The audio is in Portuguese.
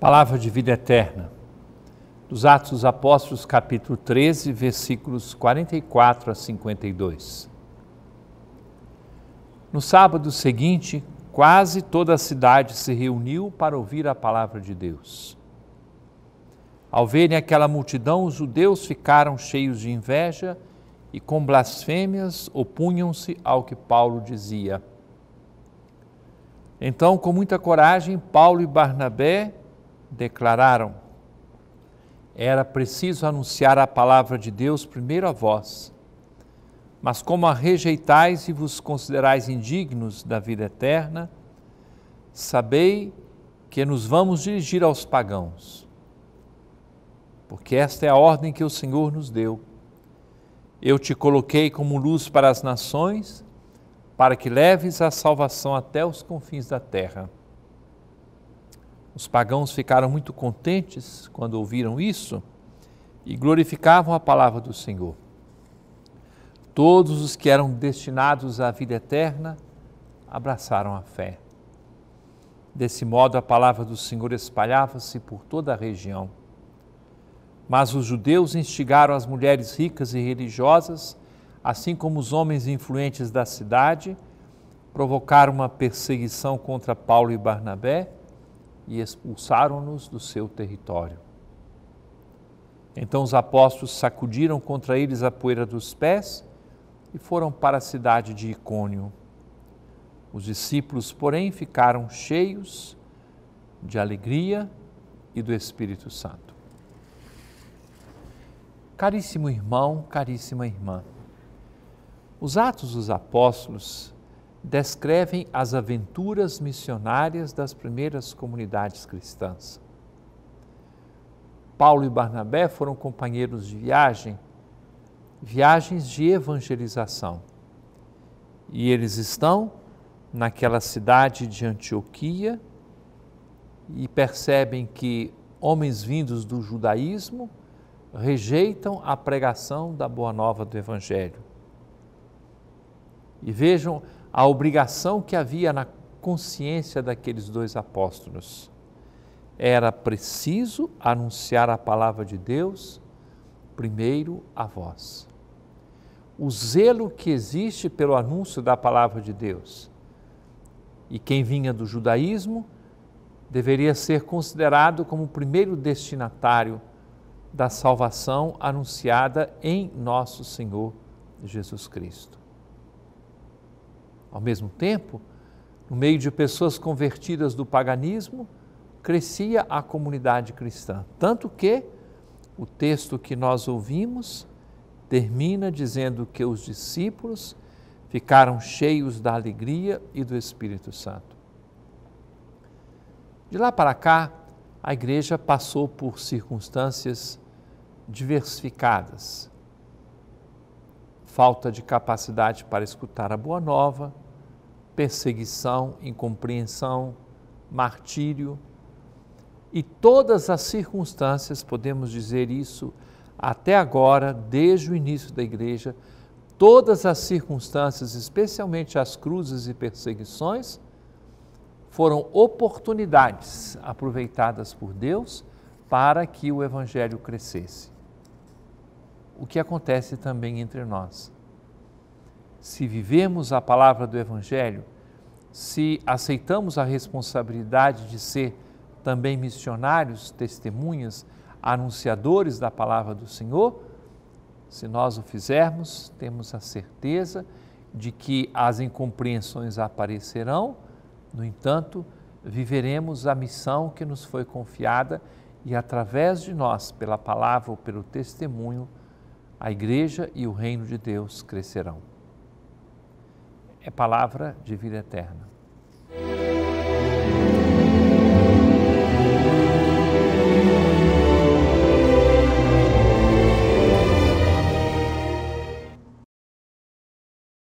Palavra de vida eterna. Dos Atos dos Apóstolos, capítulo 13, versículos 44 a 52. No sábado seguinte, quase toda a cidade se reuniu para ouvir a palavra de Deus. Ao verem aquela multidão, os judeus ficaram cheios de inveja e com blasfêmias opunham-se ao que Paulo dizia. Então, com muita coragem, Paulo e Barnabé declararam: Era preciso anunciar a palavra de Deus primeiro a vós. Mas como a rejeitais e vos considerais indignos da vida eterna, sabei que nos vamos dirigir aos pagãos. Porque esta é a ordem que o Senhor nos deu. Eu te coloquei como luz para as nações, para que leves a salvação até os confins da terra. Os pagãos ficaram muito contentes quando ouviram isso e glorificavam a palavra do Senhor. Todos os que eram destinados à vida eterna abraçaram a fé. Desse modo, a palavra do Senhor espalhava-se por toda a região. Mas os judeus instigaram as mulheres ricas e religiosas, assim como os homens influentes da cidade, provocaram uma perseguição contra Paulo e Barnabé e expulsaram-nos do seu território. Então os apóstolos sacudiram contra eles a poeira dos pés e foram para a cidade de Icônio. Os discípulos, porém, ficaram cheios de alegria e do Espírito Santo. Caríssimo irmão, caríssima irmã, os Atos dos Apóstolos descrevem as aventuras missionárias das primeiras comunidades cristãs. Paulo e Barnabé foram companheiros de viagem, viagens de evangelização. E eles estão naquela cidade de Antioquia e percebem que homens vindos do judaísmo rejeitam a pregação da boa nova do evangelho. E vejam a obrigação que havia na consciência daqueles dois apóstolos. Era preciso anunciar a palavra de Deus primeiro a vós. O zelo que existe pelo anúncio da palavra de Deus. E quem vinha do judaísmo deveria ser considerado como o primeiro destinatário da salvação anunciada em nosso Senhor Jesus Cristo. Ao mesmo tempo, no meio de pessoas convertidas do paganismo, crescia a comunidade cristã. Tanto que o texto que nós ouvimos termina dizendo que os discípulos ficaram cheios da alegria e do Espírito Santo. De lá para cá, a igreja passou por circunstâncias diversificadas falta de capacidade para escutar a boa nova, perseguição, incompreensão, martírio. E todas as circunstâncias, podemos dizer isso até agora, desde o início da igreja, todas as circunstâncias, especialmente as cruzes e perseguições, foram oportunidades aproveitadas por Deus para que o evangelho crescesse o que acontece também entre nós. Se vivemos a palavra do Evangelho, se aceitamos a responsabilidade de ser também missionários, testemunhas, anunciadores da palavra do Senhor, se nós o fizermos, temos a certeza de que as incompreensões aparecerão, no entanto, viveremos a missão que nos foi confiada e, através de nós, pela palavra ou pelo testemunho, a igreja e o reino de Deus crescerão. É palavra de vida eterna.